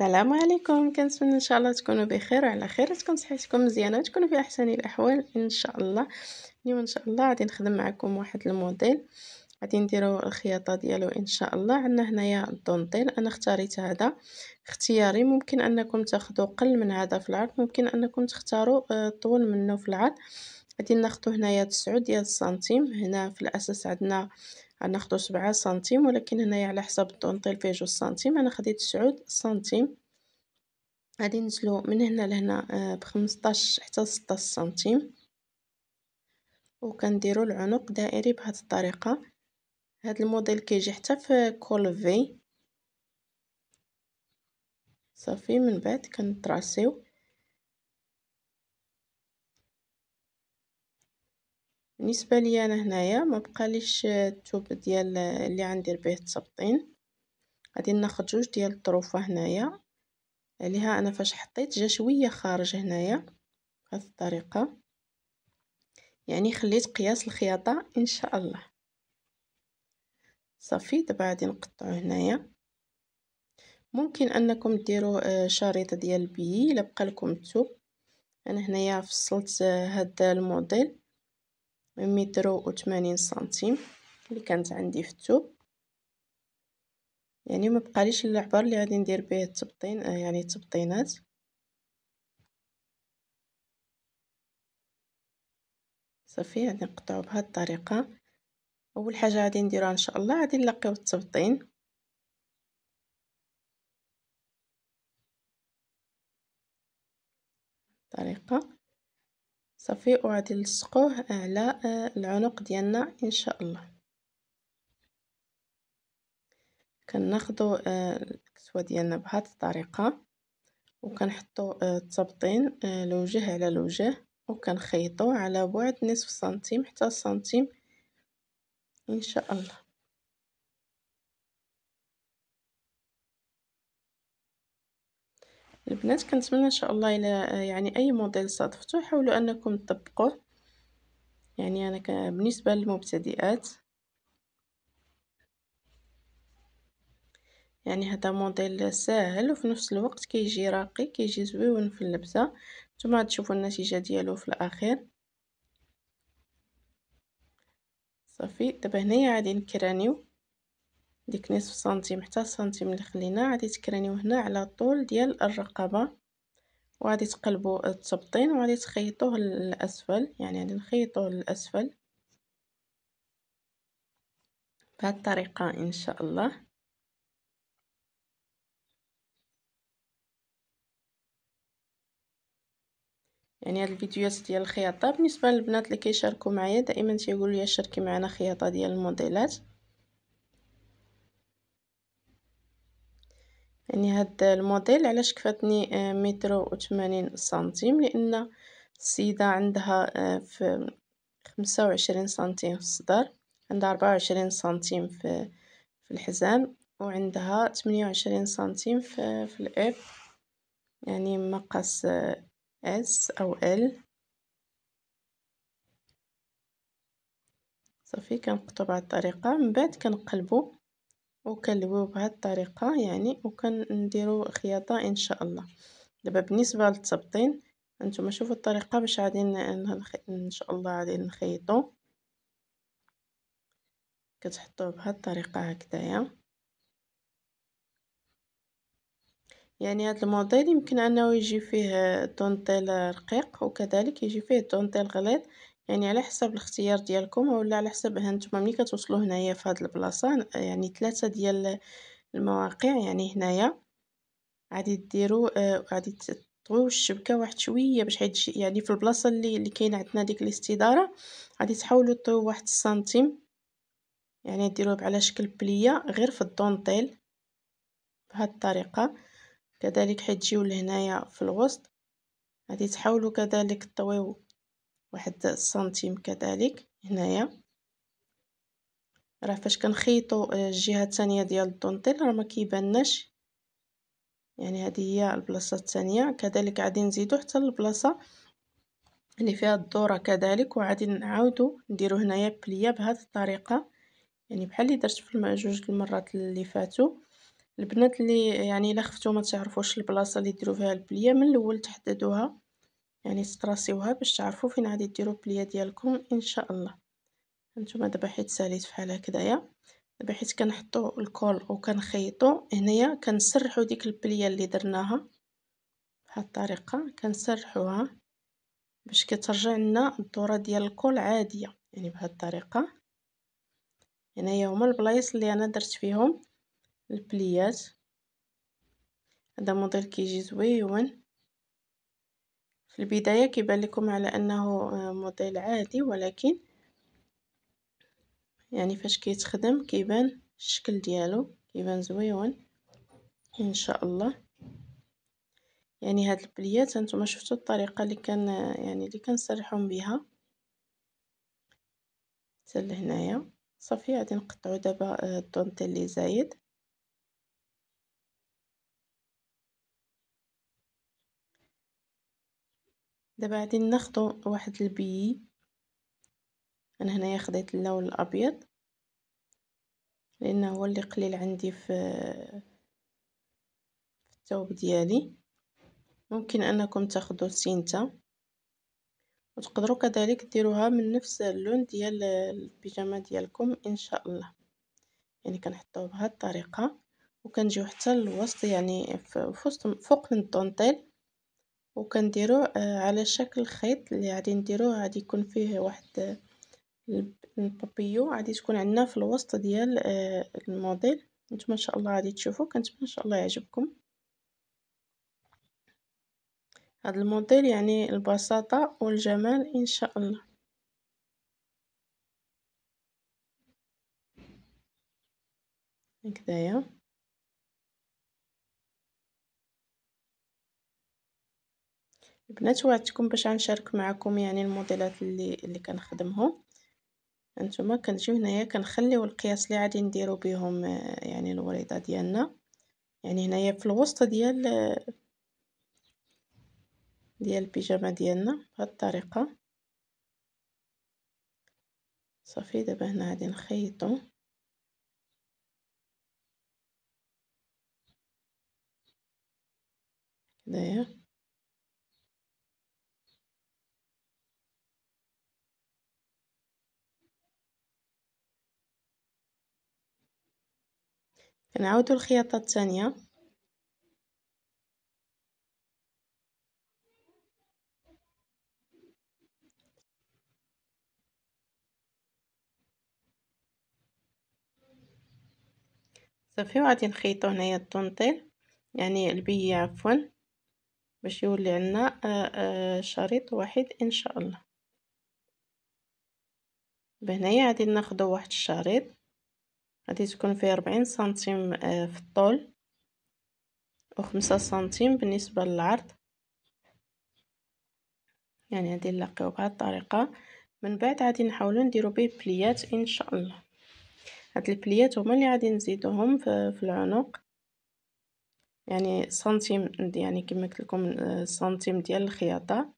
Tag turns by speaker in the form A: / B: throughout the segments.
A: السلام عليكم كنتمنى ان شاء الله تكونوا بخير وعلى خير تكون صحتكم مزيانه وتكونوا في احسن الاحوال ان شاء الله اليوم ان شاء الله غادي نخدم معكم واحد الموديل غادي نديرو الخياطه ديالو ان شاء الله عندنا هنايا الدونطيل انا اختاريت هذا اختياري ممكن انكم تاخذوا قل من هذا في العرض ممكن انكم تختاروا آه، طول منه في العرض غادي ناخذوا هنايا 9 ديال السنتيم هنا في الاساس عندنا غناخدو سبعة سنتيم ولكن هنايا على حساب الطونطيل فيه جوج سنتيم انا خديت تسعود سنتيم غادي نزلو من هنا لهنا آه، بخمسطاش حتى سطاش سنتيم وكنديرو العنق دائري بهاد الطريقه هاد الموديل كيجي حتى في كولفي صافي من بعد كنطراسيو بالنسبة ليا انا هنايا مبقاليش الثوب ديال اللي غندير ربيه تصبطين غادي ناخد جوج ديال الطروفه هنايا عليها انا فاش حطيت جا شويه خارج هنايا بهذه الطريقه يعني خليت قياس الخياطه ان شاء الله صافي دابا غادي نقطعو هنايا ممكن انكم ديروا شريط ديال بي الا بقى لكم الثوب انا هنايا فصلت هذا الموديل من متر وثمانين سنتيم اللي كانت عندي في الثوب يعني ما بقاليش العبر اللي غادي ندير به التبطين يعني التبطينات صافي غادي نقطعو بهاد الطريقه اول حاجه غادي نديرها ان شاء الله غادي نلقيو التبطين طريقه صافي وغادي نلصقوه على آه، العنق ديالنا ان شاء الله كناخذوا آه، الكسوه ديالنا بهاد الطريقه وكنحطوا آه، التبطين الوجه على الوجه وكنخيطوا على بعد نصف سنتيم حتى سنتيم ان شاء الله البنات كنتمنى ان شاء الله الى آه، يعني اي موديل صادفتو حاولوا انكم تطبقوه يعني انا بالنسبه للمبتدئات يعني هذا موديل ساهل وفي نفس الوقت كيجي راقي كيجي زويون في اللبسه نتوما تشوفوا النتيجه ديالو في الاخير صافي دابا هنايا غادي نكرانيو ديك نصف سنتيم حتى سنتيم اللي خلينا غادي تكرانيو هنا على طول ديال الرقبه وغادي تقلبوا التبطين وغادي تخيطوه للاسفل يعني غادي نخيطوه للاسفل بهذه الطريقه ان شاء الله يعني هاد الفيديوهات ديال الخياطه بالنسبه للبنات اللي كيشاركوا معايا دائما تيقولوا لي شاركي معنا خياطه ديال الموديلات يعني هاد الموديل علاش كفاتني آه، متر وثمانين سنتيم لان السيده عندها آه، في خمسة وعشرين سنتيم في الصدر عندها ربعة وعشرين سنتيم في في الحزام وعندها تمنية وعشرين سنتيم في في الاب يعني مقاس آه، اس او ال صافي كنقطعو بهاد الطريقه من بعد كنقلبو بهاد الطريقه يعني وكنديرو خياطة إن شاء الله، دبا بالنسبة للتبطين هانتوما شوفو الطريقة باش غادي إن شاء الله غادي نخيطو، كتحطوه الطريقه هكدايا، يعني هاد الموديل يمكن أنه يجي فيه دونطيل رقيق وكذلك يجي فيه دونطيل غليظ. يعني على حسب الإختيار ديالكم ولا على حسب نتوما ملي كتوصلو هنايا في هاد البلاصة يعني تلاتة ديال المواقع يعني هنايا غادي ديرو آه، غادي طويو الشبكة واحد شوية باش حيت يعني في البلاصة اللي اللي كاين عندنا ديك الاستدارة غادي تحاولوا طويو واحد السنتيم يعني ديروه على شكل بليه غير في الدونطيل بهاد الطريقه كذلك حيت تجيو لهنايا في الوسط غادي تحاولوا كذلك طويو واحد سنتيم كذلك هنايا راه فاش كنخيطو آه، الجهه الثانيه ديال الدونتيل راه ما كيبانناش يعني هذه هي البلاصه الثانيه كذلك غادي نزيدو حتى البلاصه اللي فيها الدوره كذلك وغادي نعاودو نديرو هنايا بليه بهذه الطريقه يعني بحال اللي درت في جوج المرات اللي فاتوا البنات اللي يعني الا خفتو ما تعرفوش البلاصه اللي ديروا فيها البليه من الاول تحددوها يعني تطراسيوها باش تعرفوا فين غادي ديروا البليه ديالكم ان شاء الله هانتوما دابا حيت ساليت فحال هكذايا دابا حيت كنحطوا الكول وكنخيطوا هنايا كنسرحوا ديك البليه اللي درناها بهاد الطريقه كنسرحوها باش كترجع لنا الدوره ديال الكول عاديه يعني بهاد الطريقه هنايا هما البلايص اللي انا درت فيهم البليات هذا موديل كيجي زويون البداية كيبان لكم على أنه آه، موديل عادي ولكن يعني فاش كيتخدم كيبان الشكل ديالو كيبان زويون ان شاء الله يعني هاد البليات هانتوما شفتوا الطريقه اللي كان يعني اللي كنسرحهم بها حتى لهنايا صافي غادي نقطعو دابا آه، الدونتيل اللي زايد دابا غادي ناخدو واحد البيي انا هنايا خديت اللون الابيض لانه هو اللي قليل عندي في الثوب ديالي ممكن انكم تاخذوا سينتا وتقدروا كذلك ديروها من نفس اللون ديال البيجامه ديالكم ان شاء الله يعني كنحطوه بهذه الطريقه وكنجيو حتى للوسط يعني فوق من الدونتيل وكنديروه آه، على شكل خيط اللي غادي نديروه غادي يكون فيه واحد آه، البابيو غادي تكون عندنا في الوسط ديال آه، الموديل نتوما ان شاء الله غادي تشوفوا كنتمنى ان شاء الله يعجبكم هذا الموديل يعني البساطه والجمال ان شاء الله هكذايا البنات وعدتكم باش غنشارك معكم يعني الموديلات اللي اللي كنخدمهم انتما كنجيو هنايا كنخليو القياس اللي غادي نديرو بهم آه، يعني الوريضه ديالنا يعني هنايا في الوسط ديال آه، ديال البيجامه ديالنا بهاد الطريقه صافي دابا هنا غادي نخيطو كنعاودو الخياطة الثانية صافي وغادي نخيطو هنايا الطونطيل يعني البي عفوا باش يولي عندنا آه، آه، شريط واحد ان شاء الله بهنايا غادي ناخذ واحد الشريط غادي تكون فيه ربعين سنتيم آه، في الطول وخمسة سنتيم بالنسبة للعرض يعني غادي نلاقيو بهاد الطريقة من بعد غادي نحاولو نديرو بيه بليات ان شاء الله هاد البليات هما اللي غادي نزيدوهم في العنق يعني سنتيم يعني كما قلت لكم آه، سنتيم ديال الخياطه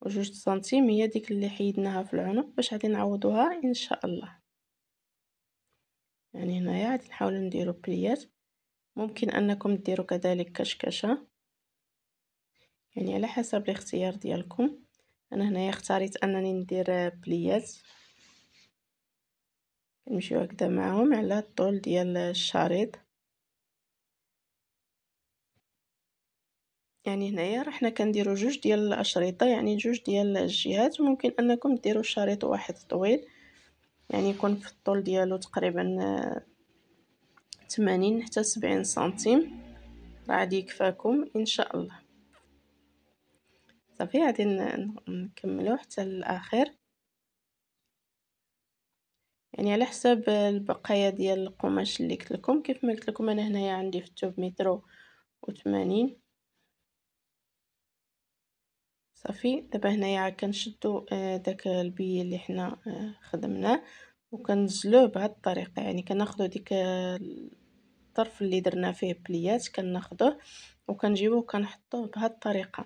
A: وجوج سنتيم هي ديك اللي حيدناها في العنق باش غادي نعوضوها ان شاء الله يعني هنايا غادي نحاولوا نديرو بليات ممكن انكم ديرو كذلك كشكشه يعني على حسب الاختيار ديالكم انا هنايا اختاريت انني ندير بليات نمشيو هكذا معاهم على الطول ديال الشريط يعني هنايا رحنا كنديرو جوج ديال الاشرطه يعني جوج ديال الجهات وممكن انكم ديروا شريط واحد طويل يعني يكون في الطول ديالو تقريبا 80 آه، حتى سبعين سنتيم راه غادي يكفاكم ان شاء الله صافي غادي نكملو حتى الاخر يعني على حساب البقايا ديال القماش اللي قلت لكم كيف ما قلت لكم انا هنايا عندي في الثوب مترو وثمانين صافي دابا هنايا كنشدو آه، داك البي اللي حنا آه، خدمناه وكنزلوه بهاد الطريقه يعني كناخذو ديك الطرف اللي درنا فيه بليات كناخذوه وكنجيبوه كنحطوه بهاد الطريقه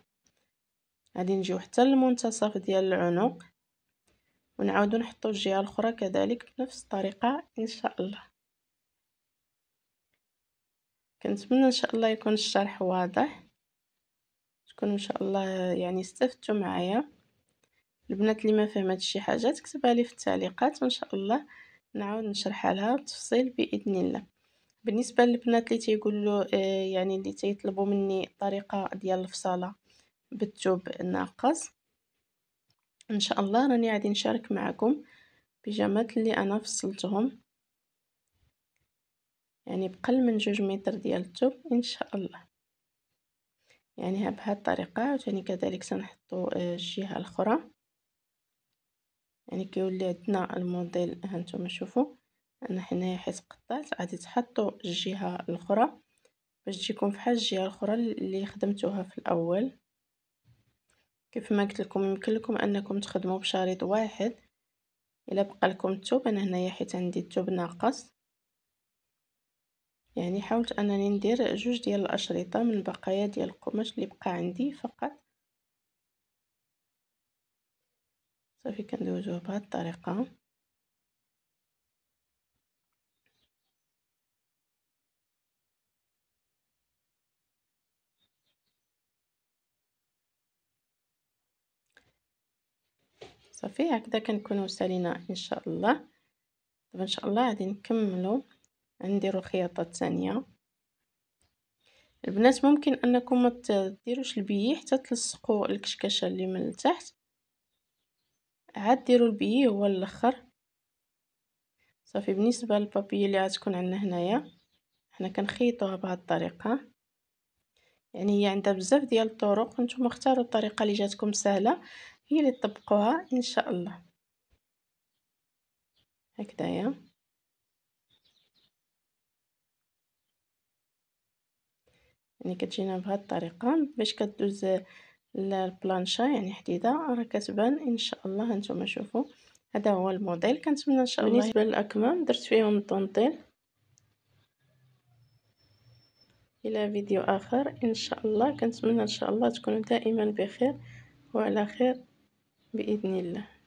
A: غادي نجيو حتى للمنتصف ديال العنق ونعاودو نحطو الجهه الاخرى كذلك بنفس الطريقه ان شاء الله كنتمنى ان شاء الله يكون الشرح واضح تكونوا ان شاء الله يعني استفدتوا معايا البنات اللي ما فهمت شي حاجه تكتبها لي في التعليقات وان شاء الله نعاود نشرحها لها بالتفصيل باذن الله بالنسبه للبنات اللي تيقولوا آه، يعني اللي تيطلبوا مني طريقه ديال الفصاله بالثوب ناقص ان شاء الله راني غادي نشارك معكم بيجامات اللي انا فصلتهم يعني بقل من جوج متر ديال الثوب ان شاء الله يعني بهاد الطريقة عاوتاني كذلك سنحطو آه، الجهة الاخرى يعني كيولي عندنا الموديل هانتوما شوفوا انا حنايا حيت قطعت غادي تحطوا الجهه الاخرى باش تجيكم فحال الجهه الاخرى اللي خدمتوها في الاول كيف ما قلت لكم يمكن لكم انكم تخدموا بشريط واحد الا بقى لكم الثوب انا هنايا حيت عندي الثوب ناقص يعني حاولت أنني ندير جوج ديال الأشرطة من بقايا ديال القماش اللي بقى عندي فقط صافي كندوزو بهاد الطريقة صافي هكذا كنكونوا سالينا ان شاء الله دابا ان شاء الله غادي نكملوا غنديرو الخياطه الثانيه البنات ممكن انكم ما تديروش البيي حتى تلصقوا الكشكشه اللي من التحت عاد ديروا البيي هو الاخر صافي بالنسبه للبابيه اللي غتكون عندنا هنايا حنا كنخيطوها بهذه الطريقه يعني هي عندها بزاف ديال الطرق نتوما اختاروا الطريقه اللي جاتكم سهله هي اللي تطبقوها ان شاء الله هكذايا يعني كتجينا بهاد الطريقه باش كدوز البلانشا يعني حديده راه كتبان ان شاء الله هانتوما شوفوا هذا هو الموديل كنتمنى ان شاء الله بالنسبه للاكمام درت فيهم الطونطيل الى فيديو اخر ان شاء الله كنتمنى ان شاء الله تكونوا دائما بخير وعلى خير باذن الله